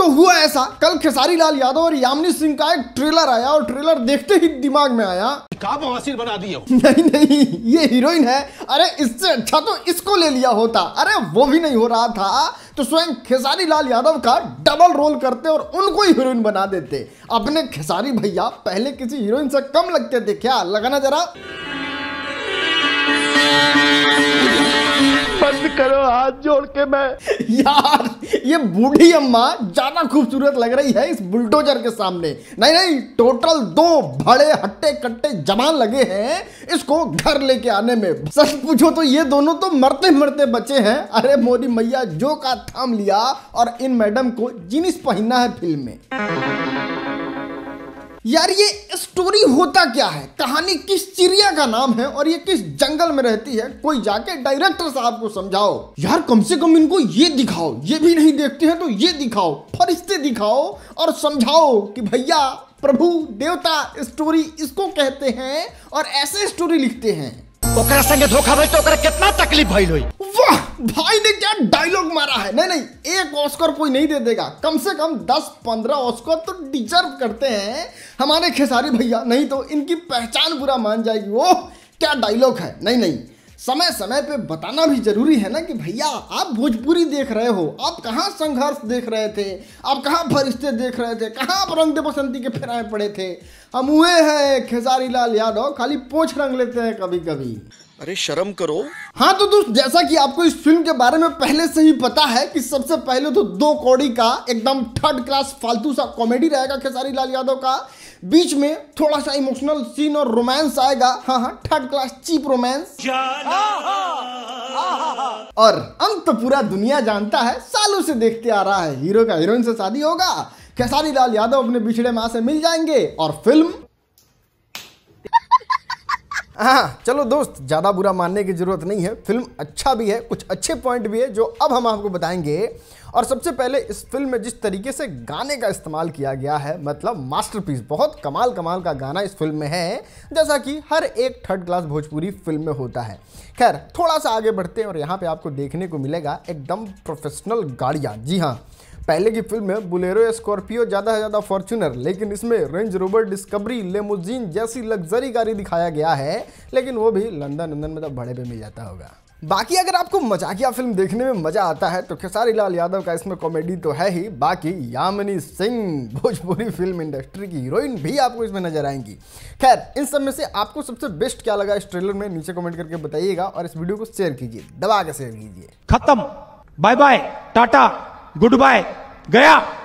तो हुआ ऐसा कल खेसारी लाल यादव और यामिनी सिंह का एक ट्रेलर आया और ट्रेलर देखते ही दिमाग में आया बना दी नहीं नहीं ये हीरोइन है अरे इससे अच्छा तो इसको ले लिया होता अरे वो भी नहीं हो रहा था तो स्वयं खेसारी लाल यादव का डबल रोल करते और उनको ही हीरोइन बना देते अपने खेसारी भैया पहले किसी हीरोइन से कम लगते थे क्या हाँ, लगाना जरा बंद करो हाथ जोड़ के मैं यार ये बूढ़ी अम्मा ज्यादा खूबसूरत लग रही है इस बुलडोजर के सामने नहीं नहीं टोटल दो भड़े हट्टे कट्टे जवान लगे हैं इसको घर लेके आने में सच पूछो तो ये दोनों तो मरते मरते बचे हैं अरे मोदी मैया जो का थाम लिया और इन मैडम को जीनिस पहनना है फिल्म में यार ये स्टोरी होता क्या है कहानी किस चिड़िया का नाम है और ये किस जंगल में रहती है कोई जाके डायरेक्टर साहब को समझाओ यार कम से कम इनको ये दिखाओ ये भी नहीं देखते हैं तो ये दिखाओ फरिश्ते दिखाओ और समझाओ कि भैया प्रभु देवता स्टोरी इसको कहते हैं और ऐसे स्टोरी लिखते हैं ओकरा संगे धोखा भई तो ओकरा कितना तकलीफ भइल होई वाह भाई ने क्या डायलॉग मारा है नहीं नहीं एक ऑस्कर कोई नहीं दे देगा कम से कम दस पंद्रह ऑस्कर तो डिजर्व करते हैं हमारे खेसारी भैया नहीं तो इनकी पहचान बुरा मान जाएगी वो क्या डायलॉग है नहीं नहीं समय समय पे बताना भी जरूरी है ना कि भैया आप भोजपुरी देख रहे हो आप कहाँ संघर्ष देख रहे थे आप कहाँ फरिश्ते देख रहे थे कहाँ आप रंग दे बसंती के फेराए पड़े थे हम हुए हैं खेसारी लाल यादव खाली पोछ रंग लेते हैं कभी कभी अरे शर्म करो हाँ तो दोस्त जैसा कि आपको इस फिल्म के बारे में पहले से ही पता है कि सबसे पहले तो दो कौड़ी का एकदम थर्ड क्लास फालतू सा कॉमेडी रहेगा खेसारी लाल यादव का बीच में थोड़ा सा इमोशनल सीन और रोमांस आएगा हाँ हाँ थर्ड क्लास चीप रोमांस और अंत पूरा दुनिया जानता है सालों से देखते आ रहा है हीरो का हीरोइन से शादी होगा खेसारी लाल यादव अपने बिछड़े माँ से मिल जाएंगे और फिल्म हाँ चलो दोस्त ज़्यादा बुरा मानने की ज़रूरत नहीं है फिल्म अच्छा भी है कुछ अच्छे पॉइंट भी है जो अब हम आपको बताएंगे और सबसे पहले इस फिल्म में जिस तरीके से गाने का इस्तेमाल किया गया है मतलब मास्टरपीस बहुत कमाल कमाल का गाना इस फिल्म में है जैसा कि हर एक थर्ड क्लास भोजपुरी फिल्म में होता है खैर थोड़ा सा आगे बढ़ते हैं और यहाँ पर आपको देखने को मिलेगा एकदम प्रोफेशनल गाड़ियाँ जी हाँ पहले की फिल्म में बुलेरो या स्कॉर्पियो ज़्यादा से ज़्यादा फॉर्चुनर लेकिन इसमें रेंज रोबर डिस्कवरी लेमोजीन जैसी लग्जरी गाड़ी दिखाया गया है लेकिन वो भी लंदन लंदन में तो भड़े पे मिल जाता होगा बाकी अगर आपको मजाकिया फिल्म देखने में मजा आता है तो खेसारी लाल यादव का इसमें कॉमेडी तो है ही बाकी यामिनी सिंह भोजपुरी फिल्म इंडस्ट्री की हीरोइन भी आपको इसमें नजर आएंगी खैर इन सब में से आपको सबसे बेस्ट क्या लगा इस ट्रेलर में नीचे कमेंट करके बताइएगा और इस वीडियो को शेयर कीजिए दबा के शेयर कीजिए खत्म bye bye tata goodbye गया